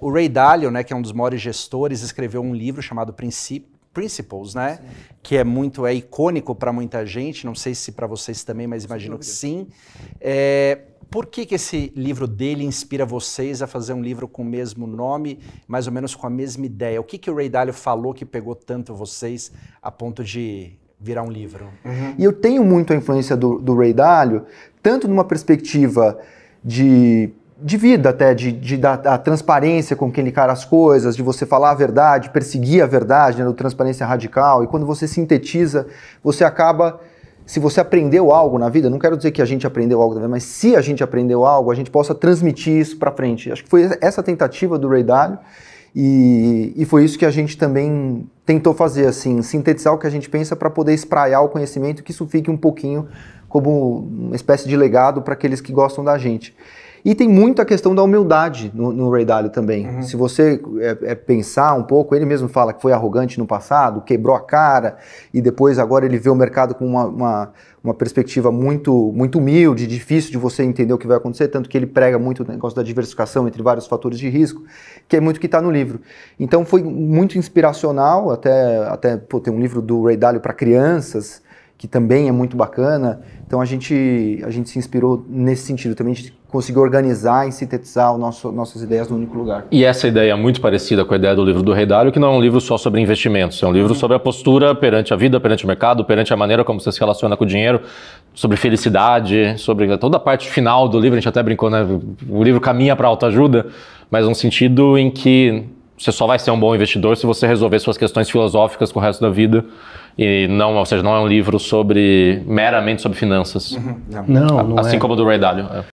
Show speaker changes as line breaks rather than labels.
O Ray Dalio, né, que é um dos maiores gestores, escreveu um livro chamado Principles, né? Que é muito é icônico para muita gente. Não sei se para vocês também, mas imagino que sim. É, por que, que esse livro dele inspira vocês a fazer um livro com o mesmo nome, mais ou menos com a mesma ideia? O que, que o Ray Dalio falou que pegou tanto vocês a ponto de virar um livro?
Uhum. E eu tenho muito a influência do, do Ray Dalio, tanto numa perspectiva de de vida até, de, de da, a transparência com quem encara as coisas, de você falar a verdade, perseguir a verdade, né, do transparência radical. E quando você sintetiza, você acaba, se você aprendeu algo na vida, não quero dizer que a gente aprendeu algo, mas se a gente aprendeu algo, a gente possa transmitir isso para frente. Acho que foi essa tentativa do Ray Dalio e, e foi isso que a gente também tentou fazer, assim, sintetizar o que a gente pensa para poder espraiar o conhecimento, que isso fique um pouquinho como uma espécie de legado para aqueles que gostam da gente. E tem muito a questão da humildade no, no Ray Dalio também. Uhum. Se você é, é, pensar um pouco, ele mesmo fala que foi arrogante no passado, quebrou a cara, e depois agora ele vê o mercado com uma, uma, uma perspectiva muito, muito humilde, difícil de você entender o que vai acontecer, tanto que ele prega muito o negócio da diversificação entre vários fatores de risco, que é muito que está no livro. Então foi muito inspiracional, até, até pô, tem um livro do Ray Dalio para crianças, que também é muito bacana. Então a gente, a gente se inspirou nesse sentido também, a gente conseguiu organizar e sintetizar nosso, nossas ideias num único lugar. E
essa ideia é muito parecida com a ideia do livro do Rei que não é um livro só sobre investimentos, é um livro uhum. sobre a postura perante a vida, perante o mercado, perante a maneira como você se relaciona com o dinheiro, sobre felicidade, sobre toda a parte final do livro, a gente até brincou, né? O livro caminha para autoajuda, mas um sentido em que você só vai ser um bom investidor se você resolver suas questões filosóficas com o resto da vida. E não, ou seja, não é um livro sobre meramente sobre finanças. Uhum, não. não, Assim não é. como o do Ray Dalio. É.